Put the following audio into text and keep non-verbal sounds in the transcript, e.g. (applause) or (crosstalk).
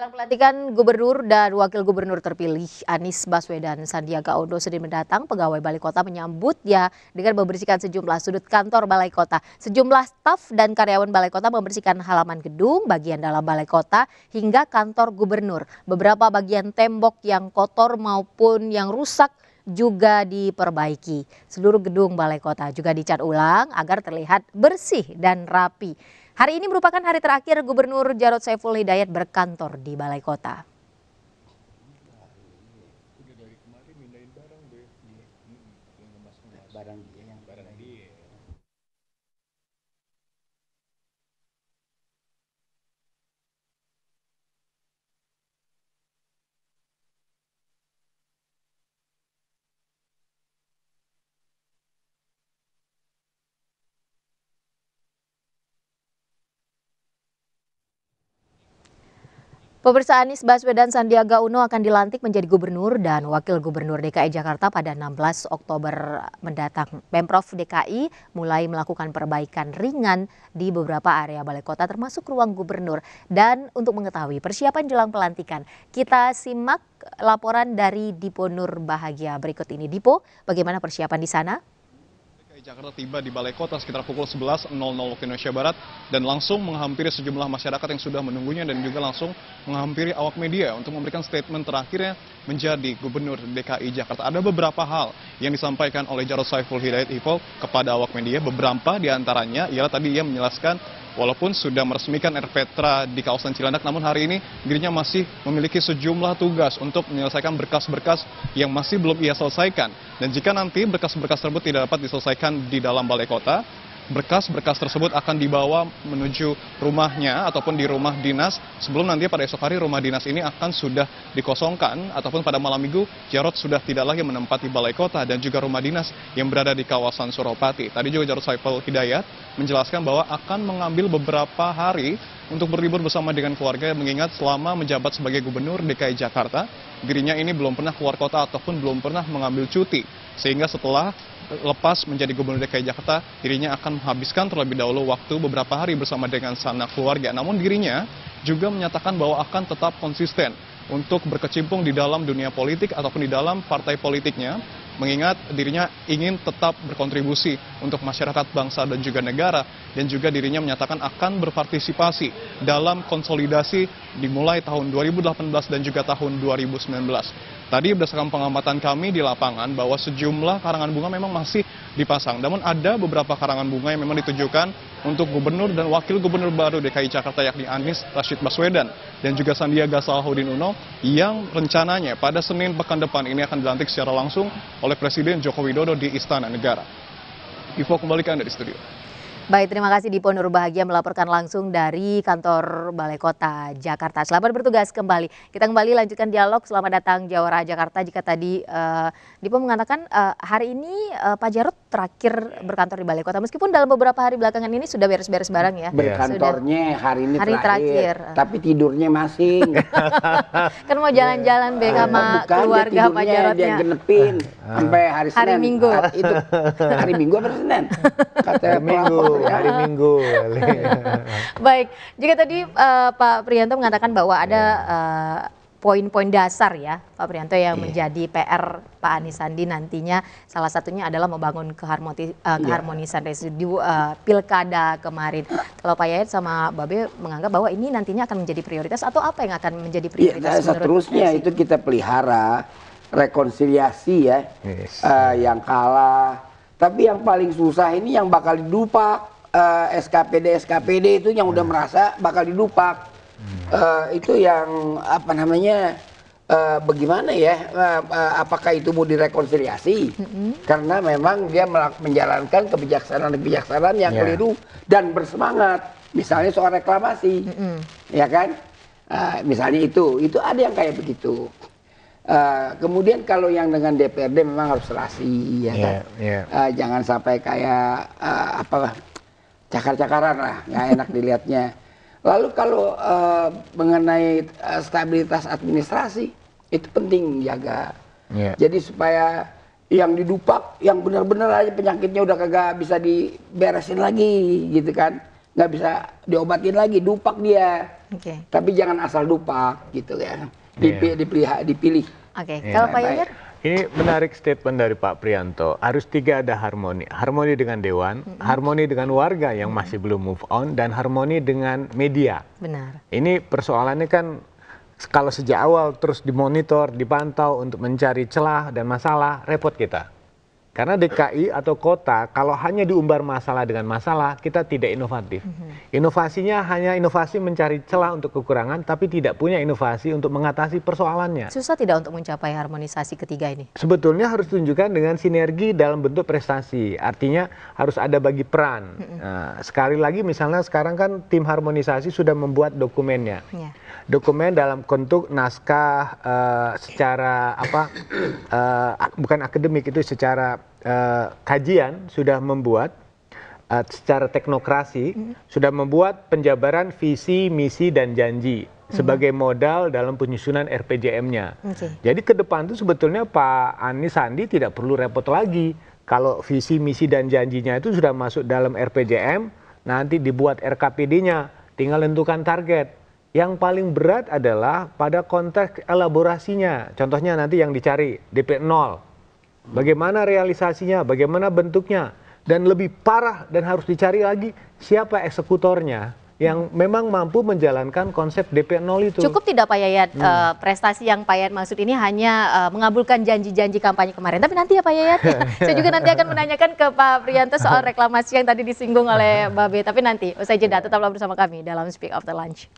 Jelang pelantikan gubernur dan wakil gubernur terpilih Anies Baswedan Sandiaga Uno sedang mendatang, pegawai Balai Kota menyambut ya dengan membersihkan sejumlah sudut kantor Balai Kota. Sejumlah staf dan karyawan Balai Kota membersihkan halaman gedung, bagian dalam Balai Kota hingga kantor gubernur. Beberapa bagian tembok yang kotor maupun yang rusak juga diperbaiki. Seluruh gedung Balai Kota juga dicat ulang agar terlihat bersih dan rapi. Hari ini merupakan hari terakhir Gubernur Jarod Saiful Hidayat berkantor di Balai Kota. Pemirsa Anies Baswedan Sandiaga Uno akan dilantik menjadi gubernur dan wakil gubernur DKI Jakarta pada 16 Oktober mendatang. Pemprov DKI mulai melakukan perbaikan ringan di beberapa area balai kota termasuk ruang gubernur. Dan untuk mengetahui persiapan jelang pelantikan, kita simak laporan dari Dipo Nur Bahagia berikut ini. Dipo, bagaimana persiapan di sana? dki jakarta tiba di balai kota sekitar pukul 11.00 waktu indonesia barat dan langsung menghampiri sejumlah masyarakat yang sudah menunggunya dan juga langsung menghampiri awak media untuk memberikan statement terakhirnya menjadi gubernur DKI Jakarta. Ada beberapa hal yang disampaikan oleh Jarod Saiful Hidayat Ipol kepada awak media. Beberapa diantaranya ialah tadi ia menjelaskan walaupun sudah meresmikan Rptra di kawasan Cilandak, namun hari ini dirinya masih memiliki sejumlah tugas untuk menyelesaikan berkas-berkas yang masih belum ia selesaikan. Dan jika nanti berkas-berkas tersebut tidak dapat diselesaikan di dalam balai kota, berkas-berkas tersebut akan dibawa menuju rumahnya ataupun di rumah dinas sebelum nanti pada esok hari rumah dinas ini akan sudah dikosongkan ataupun pada malam minggu Jarod sudah tidak lagi menempati balai kota dan juga rumah dinas yang berada di kawasan Suropati. Tadi juga Jarod Saiful Hidayat menjelaskan bahwa akan mengambil beberapa hari untuk berlibur bersama dengan keluarga mengingat selama menjabat sebagai gubernur DKI Jakarta dirinya ini belum pernah keluar kota ataupun belum pernah mengambil cuti sehingga setelah lepas menjadi gubernur DKI Jakarta dirinya akan menghabiskan terlebih dahulu waktu beberapa hari bersama dengan sanak keluarga. Namun dirinya juga menyatakan bahwa akan tetap konsisten untuk berkecimpung di dalam dunia politik ataupun di dalam partai politiknya, mengingat dirinya ingin tetap berkontribusi untuk masyarakat bangsa dan juga negara, dan juga dirinya menyatakan akan berpartisipasi dalam konsolidasi dimulai tahun 2018 dan juga tahun 2019. Tadi berdasarkan pengamatan kami di lapangan bahwa sejumlah karangan bunga memang masih dipasang. Namun ada beberapa karangan bunga yang memang ditujukan untuk gubernur dan wakil gubernur baru DKI Jakarta yakni Anies Rashid Baswedan dan juga Sandiaga Salahuddin Uno yang rencananya pada Senin pekan depan ini akan dilantik secara langsung oleh Presiden Joko Widodo di Istana Negara. Ivo kembali ke Anda di studio. Baik, terima kasih Dipo Nur Bahagia melaporkan langsung dari kantor Balai Kota Jakarta. Selamat bertugas kembali. Kita kembali lanjutkan dialog. Selamat datang Jawara Jakarta. Jika tadi uh, Dipo mengatakan uh, hari ini uh, Pak Jarod terakhir berkantor di Balai Kota. Meskipun dalam beberapa hari belakangan ini sudah beres-beres barang ya. Iya. Berkantornya hari ini hari terakhir. terakhir. Tapi tidurnya masih. (laughs) kan mau jalan-jalan Bek iya. sama Bukan, keluarga Pak Jarotnya. Dia genepin sampai hari, hari Senin. Hari Minggu. Itu hari Minggu apa Senin? (laughs) Kata Minggu ya, hari (laughs) Minggu. (laughs) Baik, jika tadi uh, Pak Prianto mengatakan bahwa ada yeah. Iya. uh, poin-poin dasar ya Pak Prianto yang yeah. menjadi PR Pak Anies Sandi nantinya salah satunya adalah membangun keharmoni, uh, eh, iya. keharmonisan yeah. residu uh, pilkada kemarin. Kalau Pak Yayat sama Babe menganggap bahwa ini nantinya akan menjadi prioritas atau apa yang akan menjadi iya, prioritas? Yeah, seterusnya itu kita pelihara rekonsiliasi ya yes. uh, yang kalah tapi yang paling susah ini yang bakal didupak uh, eh, SKPD SKPD itu yang udah hmm. merasa bakal didupak. Uh, hmm. eh, itu yang apa namanya uh, bagaimana ya uh, apakah itu mau direkonsiliasi hmm karena memang dia menjalankan kebijaksanaan-kebijaksanaan yang yeah. keliru dan bersemangat misalnya soal reklamasi hmm ya kan uh, misalnya itu itu ada yang kayak begitu Eh, kemudian kalau yang dengan DPRD memang harus serasi, ya iya, kan? Yeah. Iya. Uh, jangan sampai kayak uh, apa cakar-cakaran lah, nggak enak (laughs) dilihatnya. Lalu kalau uh, mengenai uh, stabilitas administrasi itu penting jaga. Yeah. Jadi supaya yang didupak, yang benar-benar aja penyakitnya udah kagak bisa diberesin lagi, gitu kan? Nggak bisa diobatin lagi, dupak dia. Okay. Tapi jangan asal dupak, gitu ya, Dipilih, yeah. dipilih, dipilih oke iya, kalau pak Yoyer? ini menarik statement dari Pak Prianto. Harus tiga ada harmoni. Harmoni dengan dewan, mm-hmm. harmoni dengan warga yang masih belum move on, dan harmoni dengan media. Benar. Ini persoalannya kan kalau sejak awal terus dimonitor, dipantau untuk mencari celah dan masalah, repot kita karena DKI atau kota kalau hanya diumbar masalah dengan masalah kita tidak inovatif. Mhm. Inovasinya hanya inovasi mencari celah untuk kekurangan tapi tidak punya inovasi untuk mengatasi persoalannya. Susah tidak untuk mencapai harmonisasi ketiga ini? Sebetulnya harus tunjukkan dengan sinergi dalam bentuk prestasi. Artinya harus ada bagi peran. Mhm. Nah, sekali lagi misalnya sekarang kan tim harmonisasi sudah membuat dokumennya. Yeah. Dokumen dalam bentuk naskah uh, secara apa uh, bukan akademik itu secara uh, kajian sudah membuat uh, secara teknokrasi mm. sudah membuat penjabaran visi, misi dan janji mm-hmm. sebagai modal dalam penyusunan RPJM-nya. Okay. Jadi ke depan itu sebetulnya Pak Anies Sandi tidak perlu repot lagi kalau visi, misi dan janjinya itu sudah masuk dalam RPJM, nanti dibuat RKPD-nya, tinggal tentukan target. Yang paling berat adalah pada konteks elaborasinya. Contohnya nanti yang dicari DP 0 bagaimana realisasinya bagaimana bentuknya dan lebih parah dan harus dicari lagi siapa eksekutornya yang memang mampu menjalankan konsep DP 0 itu. Cukup tidak Pak Yayat hmm. uh, prestasi yang Pak Yayat maksud ini hanya uh, mengabulkan janji-janji kampanye kemarin. Tapi nanti ya Pak Yayat, (laughs) saya juga nanti akan menanyakan ke Pak Prianto soal reklamasi yang tadi disinggung oleh Mbak B. Tapi nanti usai jeda tetaplah bersama kami dalam Speak of the Lunch.